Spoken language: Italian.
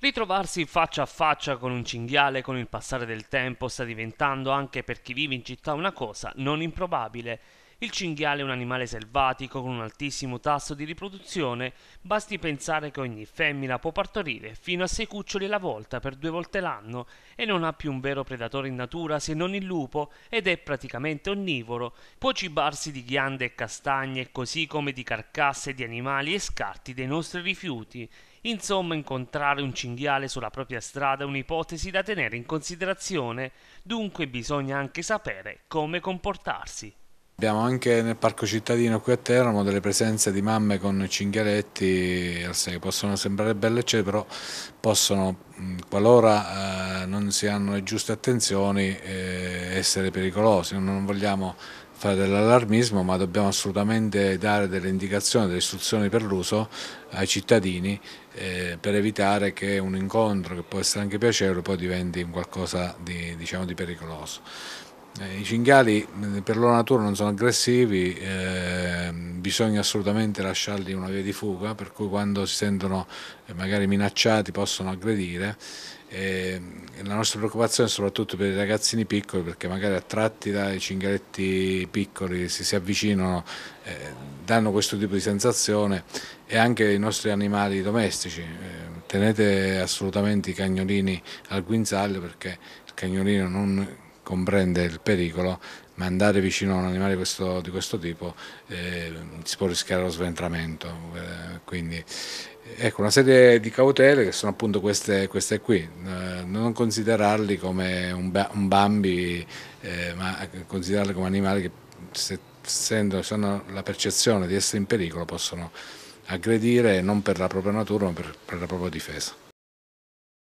Ritrovarsi faccia a faccia con un cinghiale con il passare del tempo sta diventando anche per chi vive in città una cosa non improbabile. Il cinghiale è un animale selvatico con un altissimo tasso di riproduzione, basti pensare che ogni femmina può partorire fino a 6 cuccioli alla volta per due volte l'anno e non ha più un vero predatore in natura se non il lupo ed è praticamente onnivoro, può cibarsi di ghiande e castagne così come di carcasse di animali e scarti dei nostri rifiuti. Insomma, incontrare un cinghiale sulla propria strada è un'ipotesi da tenere in considerazione, dunque bisogna anche sapere come comportarsi. Abbiamo anche nel parco cittadino qui a Teramo delle presenze di mamme con cinghialetti che possono sembrare belle eccetera, però possono, qualora eh, non si hanno le giuste attenzioni, eh, essere pericolosi. Non vogliamo fare dell'allarmismo ma dobbiamo assolutamente dare delle indicazioni, delle istruzioni per l'uso ai cittadini eh, per evitare che un incontro che può essere anche piacevole poi diventi qualcosa di, diciamo, di pericoloso. Eh, I cinghiali per loro natura non sono aggressivi, eh, bisogna assolutamente lasciargli una via di fuga, per cui quando si sentono eh, magari minacciati possono aggredire. E eh, la nostra preoccupazione è soprattutto per i ragazzini piccoli perché magari attratti dai cinghialetti piccoli se si avvicinano, eh, danno questo tipo di sensazione e anche i nostri animali domestici. Eh, tenete assolutamente i cagnolini al guinzaglio perché il cagnolino non comprende il pericolo, ma andare vicino a un animale questo, di questo tipo eh, si può rischiare lo sventramento. Eh, quindi ecco, una serie di cautele che sono appunto queste, queste qui, eh, non considerarli come un, un bambi, eh, ma considerarli come animali che se, essendo, se la percezione di essere in pericolo possono aggredire non per la propria natura ma per, per la propria difesa.